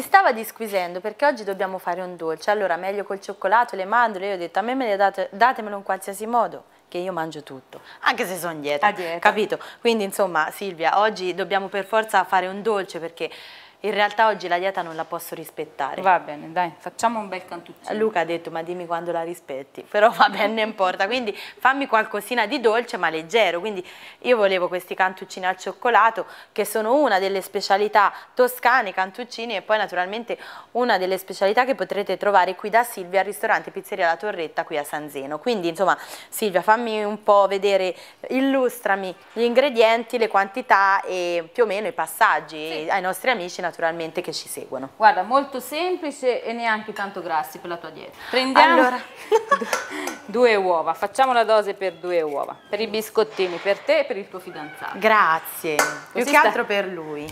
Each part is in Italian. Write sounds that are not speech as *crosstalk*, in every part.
Si stava disquisendo perché oggi dobbiamo fare un dolce, allora meglio col cioccolato, le mandorle, io ho detto a me, me le date, datemelo in qualsiasi modo che io mangio tutto, anche se sono dietro, capito? Quindi insomma Silvia, oggi dobbiamo per forza fare un dolce perché in realtà oggi la dieta non la posso rispettare. Va bene, dai, facciamo un bel cantuccino. Luca ha detto, ma dimmi quando la rispetti, *laughs* però va bene, non importa, quindi fammi qualcosina di dolce ma leggero, quindi io volevo questi cantuccini al cioccolato che sono una delle specialità toscane, cantuccini e poi naturalmente una delle specialità che potrete trovare qui da Silvia al ristorante Pizzeria La Torretta qui a San Zeno, quindi insomma Silvia fammi un po' vedere, illustrami gli ingredienti, le quantità e più o meno i passaggi sì. ai nostri amici naturalmente che ci seguono. Guarda, molto semplice e neanche tanto grassi per la tua dieta. Prendiamo allora. *laughs* due uova, facciamo la dose per due uova, per i biscottini, per te e per il tuo fidanzato. Grazie, Così più che altro per lui,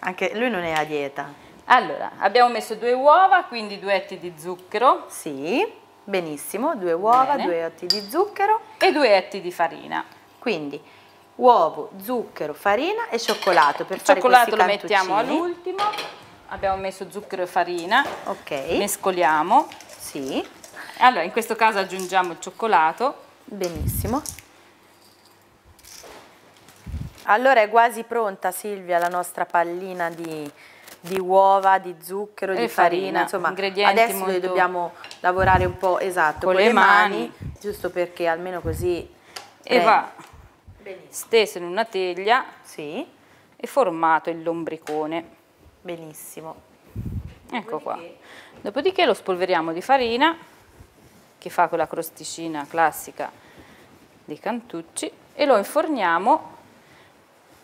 anche lui non è a dieta. Allora, abbiamo messo due uova, quindi due etti di zucchero. Sì, benissimo, due uova, Bene. due etti di zucchero. E due etti di farina. Quindi uovo, zucchero, farina e cioccolato per Il fare cioccolato lo mettiamo all'ultimo, abbiamo messo zucchero e farina, ok mescoliamo. Sì. Allora, in questo caso aggiungiamo il cioccolato. Benissimo. Allora è quasi pronta Silvia la nostra pallina di, di uova, di zucchero, e di farina, farina. insomma ingredienti adesso molto... noi dobbiamo lavorare un po' esatto con, con le mani, mani, giusto perché almeno così... E eh, va Benissimo. steso in una teglia sì. e formato il lombricone. Benissimo. Ecco qua. Dopodiché lo spolveriamo di farina, che fa quella crosticina classica dei cantucci, e lo inforniamo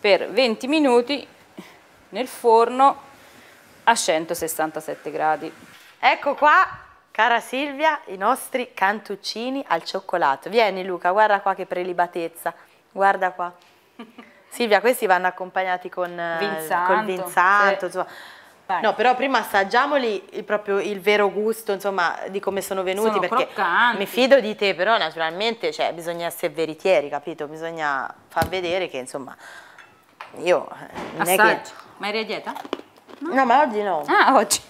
per 20 minuti nel forno a 167 gradi. Ecco qua Cara Silvia, i nostri cantuccini al cioccolato. Vieni Luca, guarda qua che prelibatezza. Guarda qua. *laughs* Silvia, questi vanno accompagnati con eh, Vinsanto. Con Vinsanto sì. No, però prima assaggiamoli il, proprio il vero gusto, insomma, di come sono venuti, sono perché croccanti. mi fido di te, però naturalmente cioè, bisogna essere veritieri, capito? Bisogna far vedere che, insomma, io... Eh, non è Che... Ma eri a dieta? No? no, ma oggi no. Ah, oggi.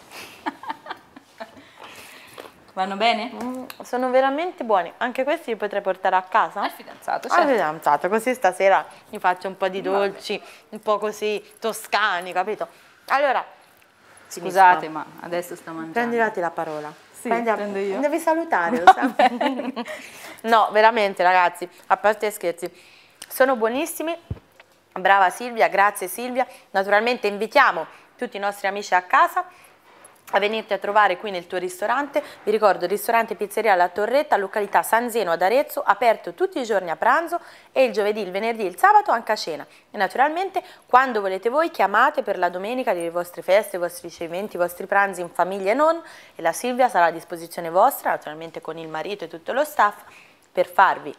Vanno bene? Mm, sono veramente buoni. Anche questi li potrei portare a casa. Al fidanzato, certo. Al fidanzato, così stasera mi faccio un po' di dolci, un po' così toscani, capito? Allora, scusate, ma adesso sto mangiando. Prendila la parola. Sì, Prendi a... prendo io. Devi salutare, *laughs* No, veramente ragazzi, a parte scherzi, sono buonissimi. Brava Silvia, grazie Silvia. Naturalmente invitiamo tutti i nostri amici a casa a eh, venirti a trovare qui nel tuo ristorante, vi ricordo ristorante pizzeria La Torretta, località San Zeno ad Arezzo, aperto tutti i giorni a pranzo e il giovedì, il venerdì e il sabato anche a cena e naturalmente quando volete voi chiamate per la domenica delle vostre feste, i vostri ricevimenti, i vostri pranzi in famiglia e non e la Silvia sarà a disposizione vostra, naturalmente con il marito e tutto lo staff per farvi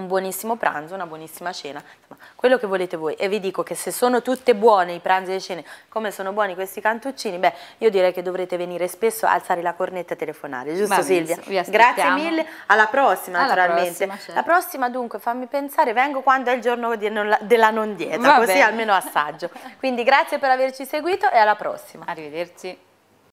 un buonissimo pranzo, una buonissima cena, insomma, quello che volete voi. E vi dico che se sono tutte buone i pranzi e le cene, come sono buoni questi cantuccini, beh, io direi che dovrete venire spesso, a alzare la cornetta e telefonare, giusto Va Silvia? Grazie mille, alla prossima alla naturalmente. Prossima, certo. La prossima dunque, fammi pensare, vengo quando è il giorno non, della non dieta, Va così bene. almeno assaggio. *laughs* Quindi grazie per averci seguito e alla prossima. Arrivederci.